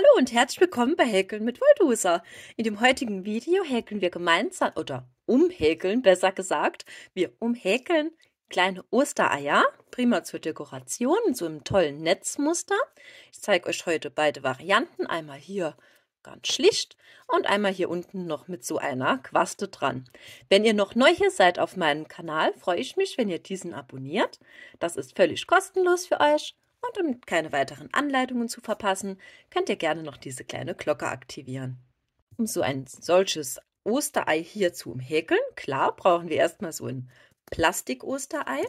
Hallo und herzlich willkommen bei Häkeln mit Voldusa. In dem heutigen Video häkeln wir gemeinsam, oder umhäkeln besser gesagt, wir umhäkeln kleine Ostereier, prima zur Dekoration, in so einem tollen Netzmuster. Ich zeige euch heute beide Varianten, einmal hier ganz schlicht und einmal hier unten noch mit so einer Quaste dran. Wenn ihr noch neu hier seid auf meinem Kanal, freue ich mich, wenn ihr diesen abonniert. Das ist völlig kostenlos für euch und um keine weiteren Anleitungen zu verpassen, könnt ihr gerne noch diese kleine Glocke aktivieren. Um so ein solches Osterei hier zu umhäkeln, klar, brauchen wir erstmal so ein Plastik-Osterei.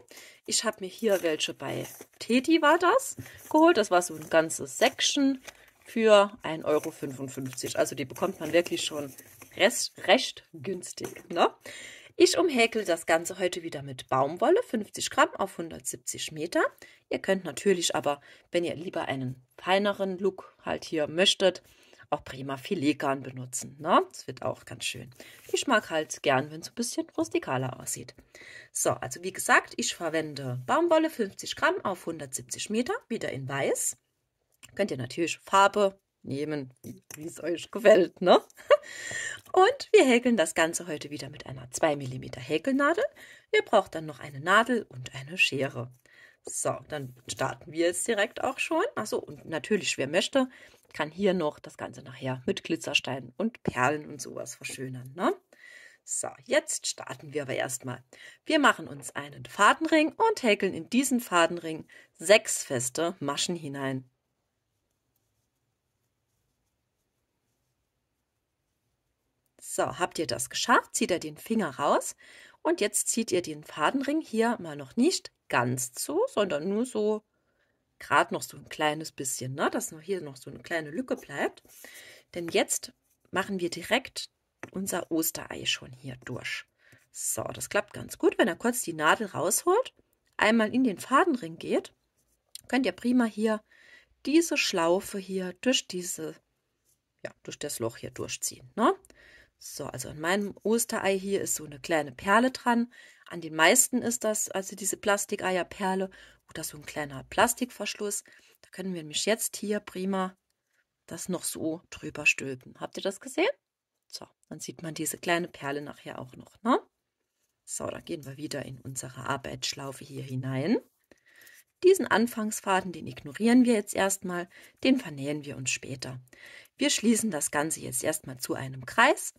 Ich habe mir hier welche bei Teti war das geholt. Das war so ein ganzes Section für 1,55 Euro. Also die bekommt man wirklich schon recht, recht günstig. Ne? Ich umhäkel das Ganze heute wieder mit Baumwolle, 50 Gramm auf 170 Meter. Ihr könnt natürlich aber, wenn ihr lieber einen feineren Look halt hier möchtet, auch prima Filetgarn benutzen. Ne? Das wird auch ganz schön. Ich mag halt gern, wenn es ein bisschen rustikaler aussieht. So, also wie gesagt, ich verwende Baumwolle 50 Gramm auf 170 Meter, wieder in weiß. Könnt ihr natürlich Farbe nehmen, wie es euch gefällt. Ne? Und wir häkeln das Ganze heute wieder mit einer 2 mm Häkelnadel. Ihr braucht dann noch eine Nadel und eine Schere. So, dann starten wir jetzt direkt auch schon. Achso, und natürlich, wer möchte, kann hier noch das Ganze nachher mit Glitzersteinen und Perlen und sowas verschönern. Ne? So, jetzt starten wir aber erstmal. Wir machen uns einen Fadenring und häkeln in diesen Fadenring sechs feste Maschen hinein. So, habt ihr das geschafft? Zieht er den Finger raus und jetzt zieht ihr den Fadenring hier mal noch nicht ganz zu, sondern nur so gerade noch so ein kleines bisschen, ne? dass noch hier noch so eine kleine Lücke bleibt. Denn jetzt machen wir direkt unser Osterei schon hier durch. So, das klappt ganz gut, wenn er kurz die Nadel rausholt, einmal in den Fadenring geht, könnt ihr prima hier diese Schlaufe hier durch diese, ja, durch das Loch hier durchziehen. Ne? So, also an meinem Osterei hier ist so eine kleine Perle dran. An den meisten ist das, also diese Plastikeierperle oder so ein kleiner Plastikverschluss. Da können wir nämlich jetzt hier prima das noch so drüber stülpen. Habt ihr das gesehen? So, dann sieht man diese kleine Perle nachher auch noch. Ne? So, dann gehen wir wieder in unsere Arbeitsschlaufe hier hinein. Diesen Anfangsfaden, den ignorieren wir jetzt erstmal, den vernähen wir uns später. Wir schließen das Ganze jetzt erstmal zu einem Kreis,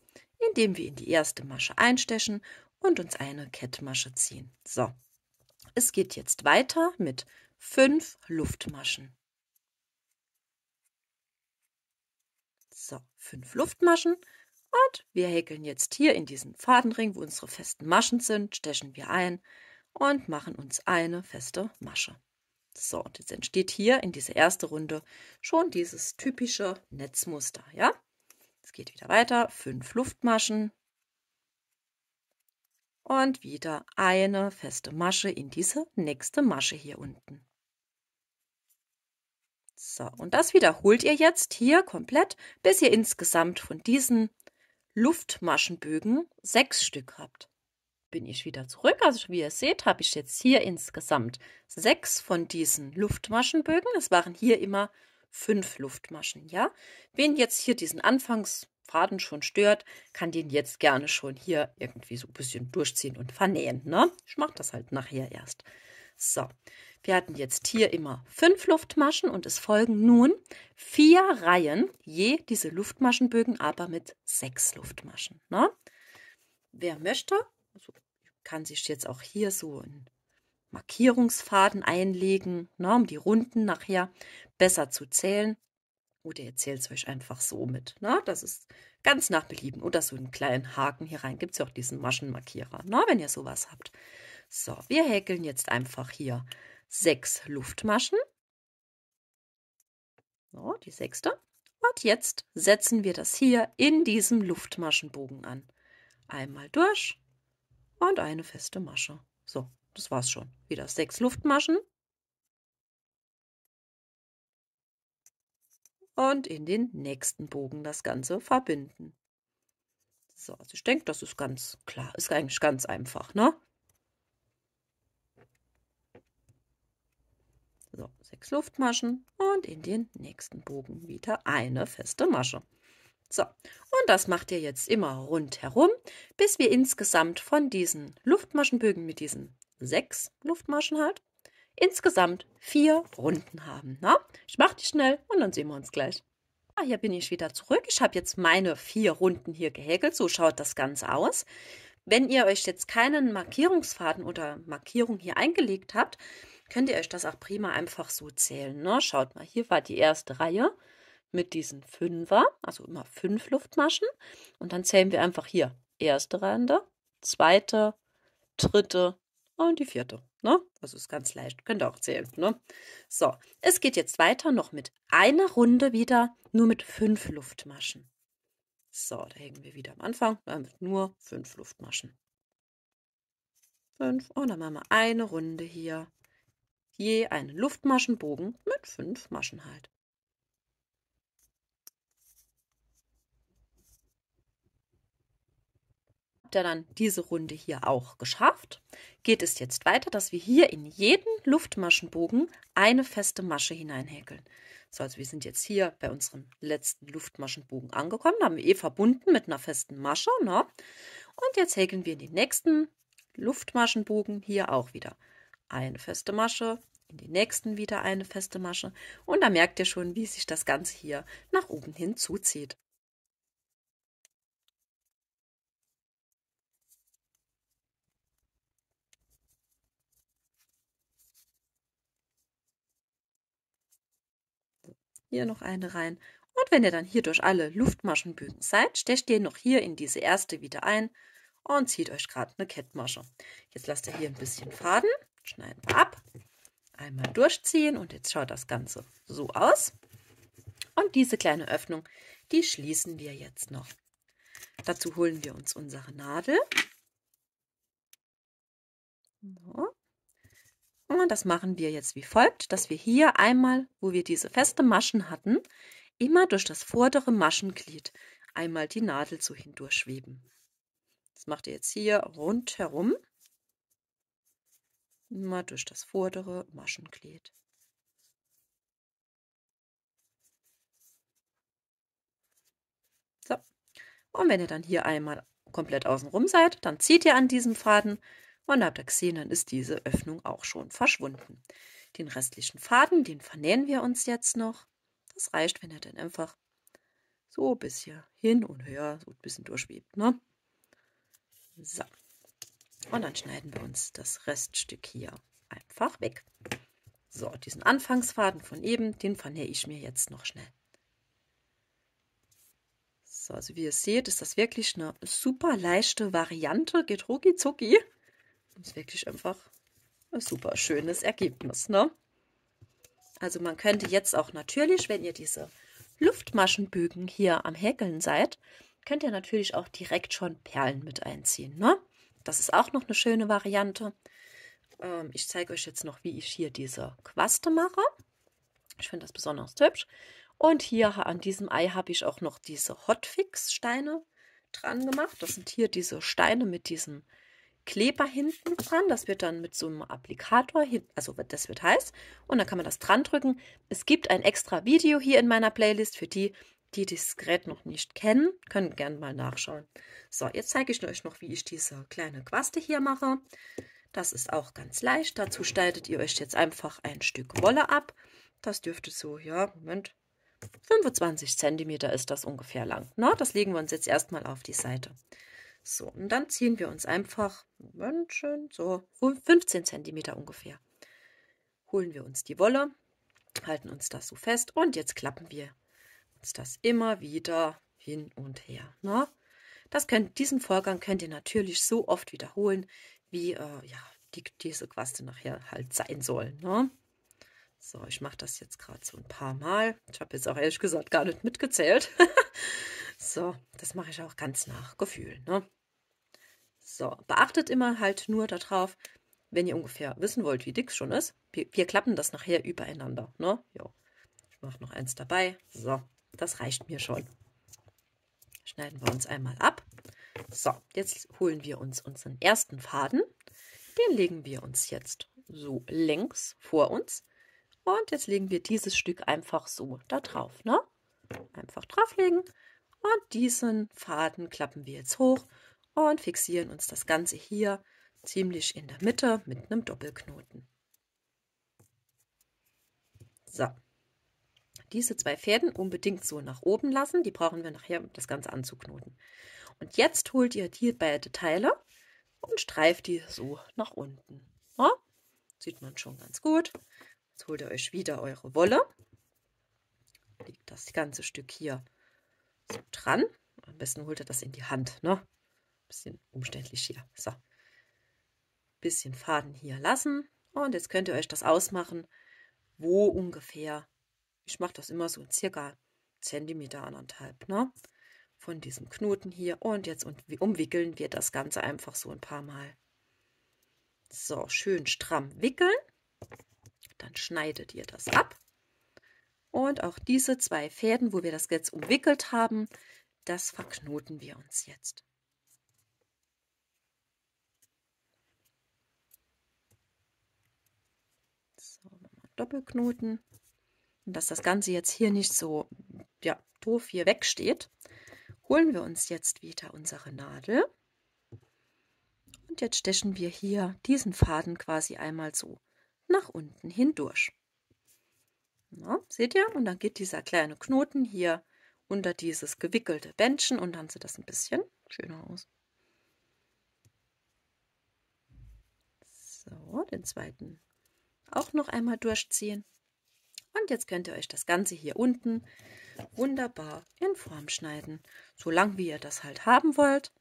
indem wir in die erste Masche einstechen und uns eine Kettmasche ziehen. So, es geht jetzt weiter mit fünf Luftmaschen. So, fünf Luftmaschen. Und wir häkeln jetzt hier in diesen Fadenring, wo unsere festen Maschen sind, stechen wir ein und machen uns eine feste Masche. So, und jetzt entsteht hier in dieser ersten Runde schon dieses typische Netzmuster, ja? Es geht wieder weiter, fünf Luftmaschen und wieder eine feste Masche in diese nächste Masche hier unten. So, und das wiederholt ihr jetzt hier komplett, bis ihr insgesamt von diesen Luftmaschenbögen sechs Stück habt bin ich wieder zurück. Also wie ihr seht, habe ich jetzt hier insgesamt sechs von diesen Luftmaschenbögen. Es waren hier immer fünf Luftmaschen, ja. Wen jetzt hier diesen Anfangsfaden schon stört, kann den jetzt gerne schon hier irgendwie so ein bisschen durchziehen und vernähen, ne? Ich mache das halt nachher erst. So, wir hatten jetzt hier immer fünf Luftmaschen und es folgen nun vier Reihen, je diese Luftmaschenbögen, aber mit sechs Luftmaschen. Ne? Wer möchte, also kann sich jetzt auch hier so einen Markierungsfaden einlegen, ne, um die Runden nachher besser zu zählen. Oder ihr zählt es euch einfach so mit. Ne? Das ist ganz nach Belieben. Oder so einen kleinen Haken hier rein. Gibt es ja auch diesen Maschenmarkierer, ne? wenn ihr sowas habt. So, wir häkeln jetzt einfach hier sechs Luftmaschen. So, die sechste. Und jetzt setzen wir das hier in diesem Luftmaschenbogen an. Einmal durch und eine feste Masche. So, das war's schon. Wieder sechs Luftmaschen. Und in den nächsten Bogen das Ganze verbinden. So, also ich denke, das ist ganz klar. Ist eigentlich ganz einfach, ne? So, sechs Luftmaschen und in den nächsten Bogen wieder eine feste Masche. So, und das macht ihr jetzt immer rundherum, bis wir insgesamt von diesen Luftmaschenbögen mit diesen sechs Luftmaschen halt, insgesamt vier Runden haben. Na? Ich mache die schnell und dann sehen wir uns gleich. Ah, hier bin ich wieder zurück. Ich habe jetzt meine vier Runden hier gehäkelt. So schaut das Ganze aus. Wenn ihr euch jetzt keinen Markierungsfaden oder Markierung hier eingelegt habt, könnt ihr euch das auch prima einfach so zählen. Ne? Schaut mal, hier war die erste Reihe mit diesen Fünfer, also immer fünf Luftmaschen. Und dann zählen wir einfach hier erste Rande, zweite, dritte und die vierte. Ne? Das ist ganz leicht, könnt ihr auch zählen. Ne? So, es geht jetzt weiter noch mit einer Runde wieder, nur mit fünf Luftmaschen. So, da hängen wir wieder am Anfang, ne? mit nur fünf Luftmaschen. Fünf, und dann machen wir eine Runde hier. Je einen Luftmaschenbogen mit fünf Maschen halt. habt ihr dann diese Runde hier auch geschafft, geht es jetzt weiter, dass wir hier in jeden Luftmaschenbogen eine feste Masche hineinhäkeln. So, also wir sind jetzt hier bei unserem letzten Luftmaschenbogen angekommen, haben wir eh verbunden mit einer festen Masche. Ne? Und jetzt häkeln wir in den nächsten Luftmaschenbogen hier auch wieder eine feste Masche, in den nächsten wieder eine feste Masche und da merkt ihr schon, wie sich das Ganze hier nach oben hin zuzieht. hier noch eine rein. Und wenn ihr dann hier durch alle Luftmaschenbögen seid, stecht ihr noch hier in diese erste wieder ein und zieht euch gerade eine Kettmasche. Jetzt lasst ihr hier ein bisschen Faden, schneiden wir ab, einmal durchziehen und jetzt schaut das Ganze so aus. Und diese kleine Öffnung, die schließen wir jetzt noch. Dazu holen wir uns unsere Nadel. So gucken. Das machen wir jetzt wie folgt, dass wir hier einmal, wo wir diese feste Maschen hatten, immer durch das vordere Maschenglied einmal die Nadel so hindurchschweben. Das macht ihr jetzt hier rundherum. Immer durch das vordere Maschenglied. So. Und wenn ihr dann hier einmal komplett außenrum seid, dann zieht ihr an diesem Faden und Von der Taxinern ist diese Öffnung auch schon verschwunden. Den restlichen Faden, den vernähen wir uns jetzt noch. Das reicht, wenn er dann einfach so bis hier hin und her, so ein bisschen durchwebt. Ne? So. Und dann schneiden wir uns das Reststück hier einfach weg. So, diesen Anfangsfaden von eben, den vernähe ich mir jetzt noch schnell. So, also wie ihr seht, ist das wirklich eine super leichte Variante. Geht rucki zucki. Das ist wirklich einfach ein super schönes Ergebnis. Ne? Also man könnte jetzt auch natürlich, wenn ihr diese Luftmaschenbögen hier am Häkeln seid, könnt ihr natürlich auch direkt schon Perlen mit einziehen. Ne? Das ist auch noch eine schöne Variante. Ähm, ich zeige euch jetzt noch, wie ich hier diese Quaste mache. Ich finde das besonders hübsch. Und hier an diesem Ei habe ich auch noch diese Hotfix-Steine dran gemacht. Das sind hier diese Steine mit diesem Kleber hinten dran. Das wird dann mit so einem Applikator, also das wird heiß. Und dann kann man das dran drücken. Es gibt ein extra Video hier in meiner Playlist für die, die das Gerät noch nicht kennen. Können gerne mal nachschauen. So, jetzt zeige ich euch noch, wie ich diese kleine Quaste hier mache. Das ist auch ganz leicht. Dazu schneidet ihr euch jetzt einfach ein Stück Wolle ab. Das dürfte so, ja, Moment, 25 cm ist das ungefähr lang. Na, ne? das legen wir uns jetzt erstmal auf die Seite. So, und dann ziehen wir uns einfach, Moment, schön, so 15 cm ungefähr. Holen wir uns die Wolle, halten uns das so fest und jetzt klappen wir uns das immer wieder hin und her. Ne? Das könnt, diesen Vorgang könnt ihr natürlich so oft wiederholen, wie äh, ja, die, diese Quaste nachher halt sein soll. Ne? So, ich mache das jetzt gerade so ein paar Mal. Ich habe jetzt auch ehrlich gesagt gar nicht mitgezählt. So, das mache ich auch ganz nach Gefühl. Ne? So, beachtet immer halt nur darauf, wenn ihr ungefähr wissen wollt, wie dick es schon ist. Wir, wir, klappen das nachher übereinander. Ne? Jo. Ich mache noch eins dabei. So, das reicht mir schon. Schneiden wir uns einmal ab. So, jetzt holen wir uns unseren ersten Faden. Den legen wir uns jetzt so längs vor uns. Und jetzt legen wir dieses Stück einfach so da drauf. Ne? Einfach drauflegen und diesen Faden klappen wir jetzt hoch und fixieren uns das Ganze hier ziemlich in der Mitte mit einem Doppelknoten. So. Diese zwei Fäden unbedingt so nach oben lassen. Die brauchen wir nachher, um das Ganze anzuknoten. Und jetzt holt ihr die beiden Teile und streift die so nach unten. Ja, sieht man schon ganz gut. Jetzt holt ihr euch wieder eure Wolle. Legt das ganze Stück hier dran. Am besten holt er das in die Hand, ne? Bisschen umständlich hier. So. Bisschen Faden hier lassen. Und jetzt könnt ihr euch das ausmachen, wo ungefähr. Ich mache das immer so circa Zentimeter anderthalb, ne? Von diesem Knoten hier. Und jetzt umwickeln wir das Ganze einfach so ein paar Mal. So, schön stramm wickeln. Dann schneidet ihr das ab. Und auch diese zwei Fäden, wo wir das jetzt umwickelt haben, das verknoten wir uns jetzt. So, Doppelknoten. Und dass das Ganze jetzt hier nicht so ja, doof hier wegsteht, holen wir uns jetzt wieder unsere Nadel. Und jetzt stechen wir hier diesen Faden quasi einmal so nach unten hindurch. Na, seht ihr? Und dann geht dieser kleine Knoten hier unter dieses gewickelte Bändchen und dann sieht das ein bisschen schöner aus. So, den zweiten auch noch einmal durchziehen. Und jetzt könnt ihr euch das Ganze hier unten wunderbar in Form schneiden. Solange wie ihr das halt haben wollt,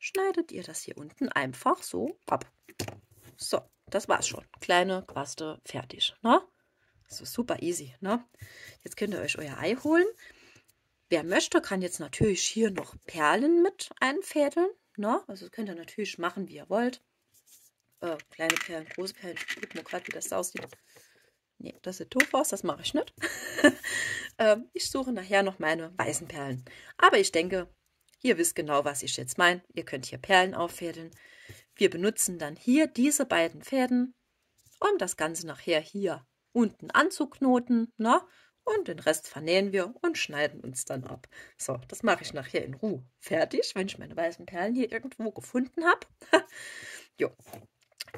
schneidet ihr das hier unten einfach so ab. So, das war's schon. Kleine Quaste fertig. Ne? So super easy. Ne? Jetzt könnt ihr euch euer Ei holen. Wer möchte, kann jetzt natürlich hier noch Perlen mit einfädeln. Ne? Also könnt ihr natürlich machen, wie ihr wollt. Äh, kleine Perlen, große Perlen. Ich gucke mal gerade, wie das aussieht. Nee, das sieht doof aus, das mache ich nicht. ähm, ich suche nachher noch meine weißen Perlen. Aber ich denke, ihr wisst genau, was ich jetzt meine. Ihr könnt hier Perlen auffädeln. Wir benutzen dann hier diese beiden Fäden, um das Ganze nachher hier unten anzuknoten, ne? Und den Rest vernähen wir und schneiden uns dann ab. So, das mache ich nachher in Ruhe. Fertig, wenn ich meine weißen Perlen hier irgendwo gefunden habe. jo,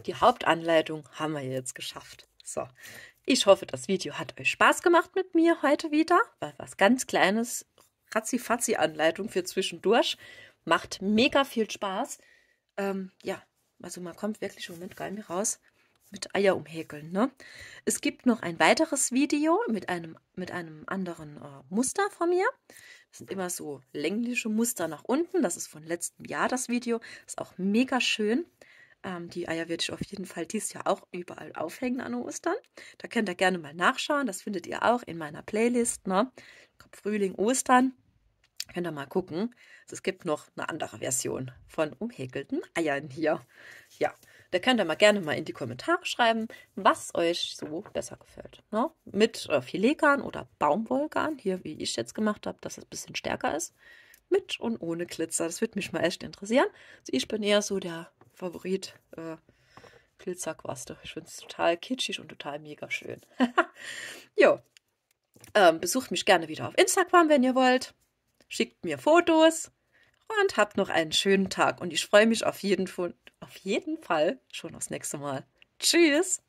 die Hauptanleitung haben wir jetzt geschafft. So, ich hoffe, das Video hat euch Spaß gemacht mit mir heute wieder, weil was ganz Kleines, Ratzi-Fatzi-Anleitung für zwischendurch. Macht mega viel Spaß. Ähm, ja, also man kommt wirklich im Moment gar nicht raus mit Eier umhäkeln. Ne? Es gibt noch ein weiteres Video mit einem, mit einem anderen äh, Muster von mir. Das sind immer so längliche Muster nach unten. Das ist von letztem Jahr das Video. Ist auch mega schön. Ähm, die Eier werde ich auf jeden Fall dieses Jahr auch überall aufhängen an Ostern. Da könnt ihr gerne mal nachschauen. Das findet ihr auch in meiner Playlist. Ne? Frühling, Ostern. Könnt ihr mal gucken. Also es gibt noch eine andere Version von umhäkelten Eiern hier. Ja, da könnt ihr mal gerne mal in die Kommentare schreiben, was euch so besser gefällt. Ne? Mit äh, Filetgarn oder Baumwollgarn, hier wie ich jetzt gemacht habe, dass es ein bisschen stärker ist. Mit und ohne Glitzer. Das würde mich mal echt interessieren. Also ich bin eher so der Favorit äh, Glitzerquaste. Ich finde es total kitschig und total mega schön. jo. Ähm, besucht mich gerne wieder auf Instagram, wenn ihr wollt. Schickt mir Fotos und habt noch einen schönen Tag. Und ich freue mich auf jeden, auf jeden Fall schon aufs nächste Mal. Tschüss!